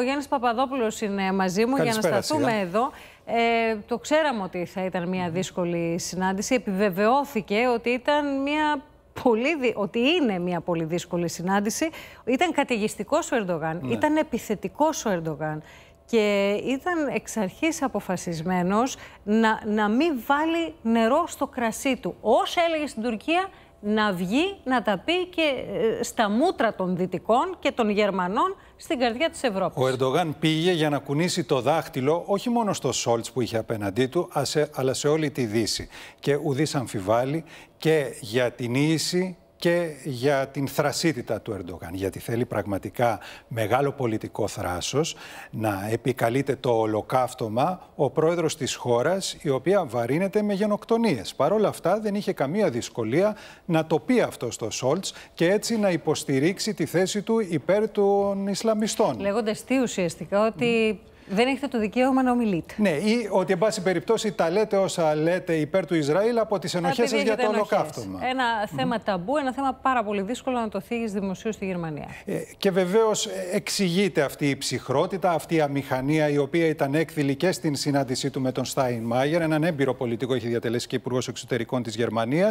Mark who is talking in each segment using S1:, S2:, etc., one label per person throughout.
S1: Ο Γιάννης Παπαδόπουλος είναι μαζί μου για να σταθούμε εδώ. Ε, το ξέραμε ότι θα ήταν μια δύσκολη συνάντηση. Επιβεβαιώθηκε ότι ήταν μια πολύ, ότι είναι μια πολύ δύσκολη συνάντηση. Ήταν καταιγιστικός ο Ερντογάν, ναι. ήταν επιθετικός ο Ερντογάν και ήταν εξ αρχής αποφασισμένος να, να μην βάλει νερό στο κρασί του. Όσα έλεγε στην Τουρκία, να βγει να τα πει και ε, στα μούτρα των Δυτικών και των Γερμανών στην καρδιά της Ευρώπης.
S2: Ο Ερντογάν πήγε για να κουνήσει το δάχτυλο όχι μόνο στο Σόλτς που είχε απέναντί του, αλλά σε όλη τη Δύση. Και ουδής αμφιβάλλει και για την ίση και για την θρασίτητα του Ερντογάν, γιατί θέλει πραγματικά μεγάλο πολιτικό θράσος να επικαλείται το ολοκαύτωμα ο πρόεδρος της χώρας, η οποία βαρύνεται με γενοκτονίες. Παρ' όλα αυτά δεν είχε καμία δυσκολία να το πει αυτό στο Σόλτς και έτσι να υποστηρίξει τη θέση του υπέρ των Ισλαμιστών.
S1: Λέγοντας τι ουσιαστικά ότι δεν έχετε το δικαίωμα να ομιλείτε. Ναι, ή
S2: ότι εν πάση περιπτώσει τα λέτε όσα λέτε υπέρ του Ισραήλ από τις ενοχές σας για το ολοκαύτωμα.
S1: Ένα θέμα ταμπού, ένα θέμα πάρα πολύ δύσκολο να το θίγεις δημοσίως στη Γερμανία.
S2: Ε, και βεβαίως ε, εξηγείται αυτή η ψυχρότητα, αυτή η αμηχανία η οποία ήταν έκθυλη και στην συνάντησή του με τον Στάιν Μάγερ, έναν έμπειρο πολιτικό, έχει διατελέσει και υπουργός εξωτερικών της Γερμανίας.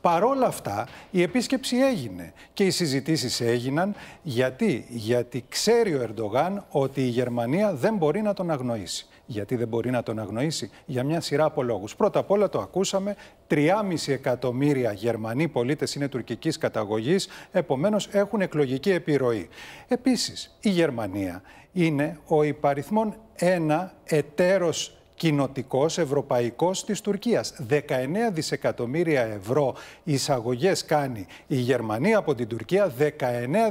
S2: Παρόλα αυτά, η επίσκεψη έγινε και οι συζητήσεις έγιναν. Γιατί, Γιατί ξέρει ο Ερντογάν ότι η Γερμανία δεν μπορεί μπορεί να τον αγνοήσει. Γιατί δεν μπορεί να τον αγνοήσει, για μια σειρά από λόγους. Πρώτα απ' όλα το ακούσαμε, 3,5 εκατομμύρια Γερμανοί πολίτες είναι τουρκικής καταγωγής, επομένως έχουν εκλογική επιρροή. Επίσης, η Γερμανία είναι ο υπαριθμόν ένα εταίρος κοινοτικός ευρωπαϊκός της Τουρκίας. 19 δισεκατομμύρια ευρώ εισαγωγές κάνει η Γερμανία από την Τουρκία, 19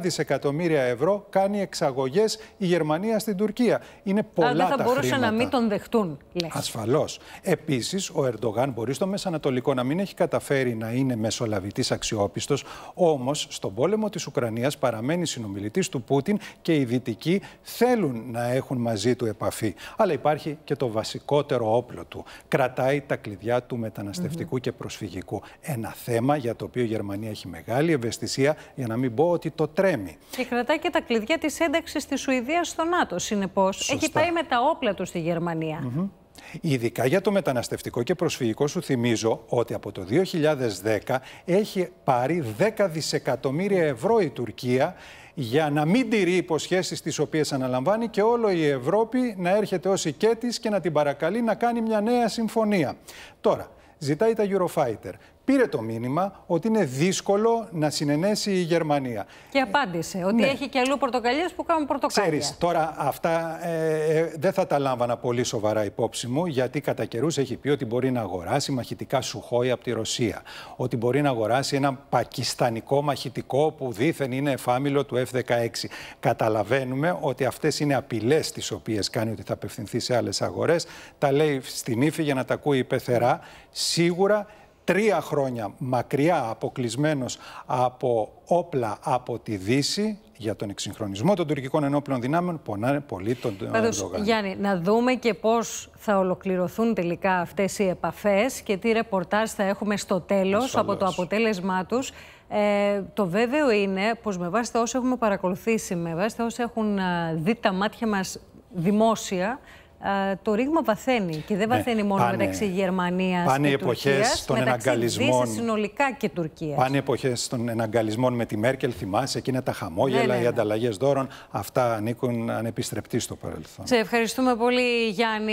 S2: δισεκατομμύρια ευρώ κάνει εξαγωγές η Γερμανία στην Τουρκία. Είναι πολλά τα Αλλά δεν θα μπορούσαν να μην
S1: τον δεχτούν, λέει.
S2: Ασφαλώς. Επίσης, ο Ερντογάν μπορείς στο Μεσανατολικό να μην έχει καταφέρει να είναι μεσολαβητής αξιόπιστος, όμως στον πόλεμο της Ουκρανίας παραμένει συνομιλητής του Πούτιν και οι Δυτικοί θέλουν να έχουν μαζί του επαφή. Αλλά υπάρχει και το βασικό όπλο του. Κρατάει τα κλειδιά του μεταναστευτικού mm -hmm. και προσφυγικού. Ένα θέμα για το οποίο η Γερμανία έχει μεγάλη ευαισθησία, για να μην πω ότι το τρέμει.
S1: Και κρατάει και τα κλειδιά της ένταξης της Σουηδίας στο ΝΑΤΟ. Συνεπώς, έχει πάει με τα όπλα του στη Γερμανία. Mm -hmm.
S2: Ειδικά για το μεταναστευτικό και προσφυγικό σου θυμίζω ότι από το 2010 έχει πάρει 10 δισεκατομμύρια ευρώ η Τουρκία για να μην τηρεί υποσχέσεις τις οποίες αναλαμβάνει και όλο η Ευρώπη να έρχεται ως οικέτης και να την παρακαλεί να κάνει μια νέα συμφωνία. Τώρα, ζητάει τα Eurofighter πήρε το μήνυμα ότι είναι δύσκολο να συνενέσει η Γερμανία.
S1: Και απάντησε ότι ναι. έχει και αλλού πορτοκαλίες που κάνουν πορτοκάλια. Ξέρεις,
S2: τώρα αυτά ε, ε, δεν θα τα λάμβανα πολύ σοβαρά υπόψη μου, γιατί κατά καιρούς έχει πει ότι μπορεί να αγοράσει μαχητικά σουχόι από τη Ρωσία. Ότι μπορεί να αγοράσει ένα πακιστανικό μαχητικό που δήθεν είναι εφάμιλο του F-16. Καταλαβαίνουμε ότι αυτές είναι απειλές τις οποίες κάνει ότι θα απευθυνθεί σε άλλες αγορές. Τα λέει στην ύφη για να τα ακούει η Σίγουρα τρία χρόνια μακριά αποκλεισμένος από όπλα από τη Δύση για τον εξυγχρονισμό των τουρκικών ενόπλων δυνάμεων πονάνε πολύ τον Ερντογάν.
S1: Γιάννη, να δούμε και πώς θα ολοκληρωθούν τελικά αυτές οι επαφές και τι ρεπορτάζ θα έχουμε στο τέλος από το αποτέλεσμά τους. Ε, το βέβαιο είναι πως με βάση τα όσα έχουμε παρακολουθήσει, με βάση τα όσα έχουν ε, δει τα μάτια μας δημόσια, το ρήγμα βαθαίνει και δεν ναι, βαθαίνει μόνο μεταξύ Γερμανίας και και εποχέ των εναγκαλισμών. συνολικά και Τουρκίας. Πάνε
S2: εποχές των εναγκαλισμών με τη Μέρκελ, θυμάσαι, εκείνα τα χαμόγελα, ναι, ναι, οι ανταλλαγές δώρων. Αυτά ανήκουν ανεπιστρεπτή στο παρελθόν.
S1: Σε ευχαριστούμε πολύ, Γιάννη.